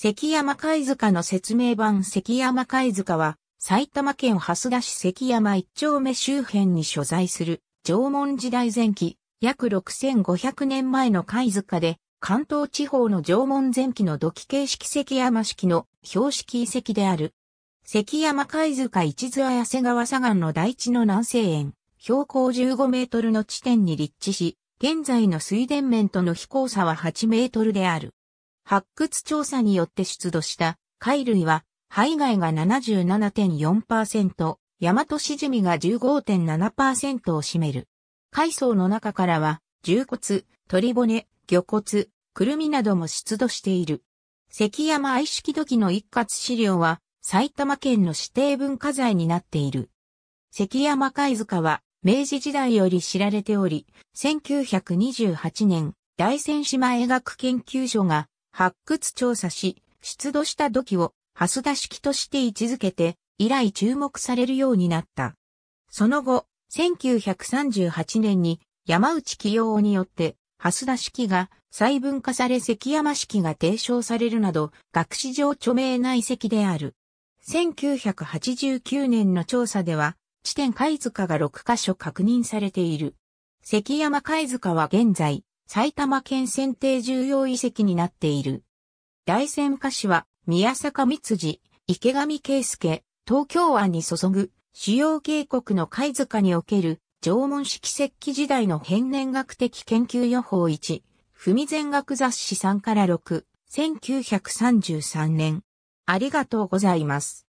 関山貝塚の説明版関山貝塚は、埼玉県蓮田市関山一丁目周辺に所在する、縄文時代前期、約6500年前の貝塚で、関東地方の縄文前期の土器形式関山式の標識遺跡である。関山貝塚一津綾瀬川左岸の大地の南西園、標高15メートルの地点に立地し、現在の水田面との飛行差は8メートルである。発掘調査によって出土した貝類は、貝貝が77.4%、ヤマトシジミが15.7%を占める。海藻の中からは、重骨、鳥骨、魚骨、クルミなども出土している。関山愛式土器の一括資料は、埼玉県の指定文化財になっている。関山貝塚は、明治時代より知られており、1928年、大仙島絵学研究所が発掘調査し、出土した土器を、蓮田式として位置づけて、以来注目されるようになった。その後、1938年に山内清雄によって、蓮田式が細分化され関山式が提唱されるなど、学史上著名な遺跡である。1989年の調査では、地点貝塚が6カ所確認されている。関山貝塚は現在、埼玉県選定重要遺跡になっている。大仙歌詞は、宮坂三辻、池上圭介、東京湾に注ぐ、主要渓谷の貝塚における、縄文式石器時代の変年学的研究予報1、文全学雑誌3から6、1933年。ありがとうございます。